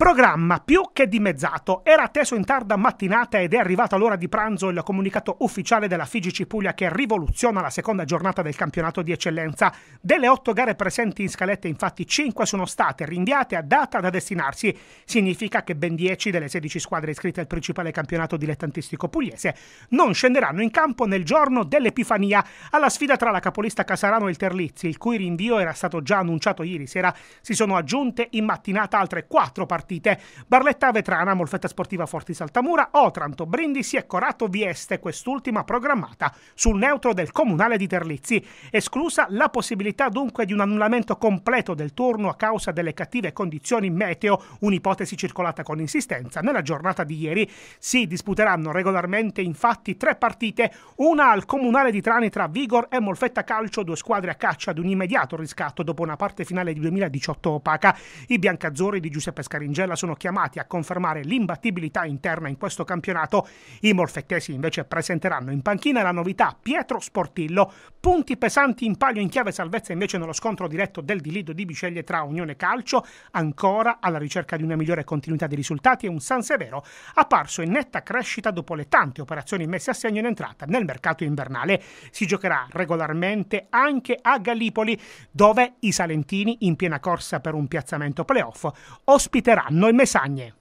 Programma più che dimezzato. Era atteso in tarda mattinata ed è arrivata l'ora di pranzo il comunicato ufficiale della FIGC Puglia che rivoluziona la seconda giornata del campionato di eccellenza. Delle otto gare presenti in scaletta, infatti, cinque sono state rinviate a data da destinarsi. Significa che ben dieci delle sedici squadre iscritte al principale campionato dilettantistico pugliese non scenderanno in campo nel giorno dell'Epifania alla sfida tra la capolista Casarano e il Terlizzi, il cui rinvio era stato già annunciato ieri sera. Si sono aggiunte in mattinata altre quattro partite partite. Barletta Vetrana, Molfetta Sportiva Forti Saltamura, Otranto, Brindisi e Corato Vieste, quest'ultima programmata sul neutro del Comunale di Terlizzi. Esclusa la possibilità dunque di un annullamento completo del turno a causa delle cattive condizioni meteo, un'ipotesi circolata con insistenza nella giornata di ieri. Si disputeranno regolarmente infatti tre partite, una al Comunale di Trani tra Vigor e Molfetta Calcio, due squadre a caccia ad un immediato riscatto dopo una parte finale di 2018 opaca. I biancazzori di Giuseppe Scaringi Langella sono chiamati a confermare l'imbattibilità interna in questo campionato, i molfettesi invece presenteranno in panchina la novità Pietro Sportillo, punti pesanti in palio in chiave salvezza invece nello scontro diretto del dilido di Biceglie tra Unione Calcio, ancora alla ricerca di una migliore continuità di risultati e un San Severo apparso in netta crescita dopo le tante operazioni messe a segno in entrata nel mercato invernale. Si giocherà regolarmente anche a Gallipoli, dove i Salentini, in piena corsa per un piazzamento playoff, ospiteranno saranno i Mesagne.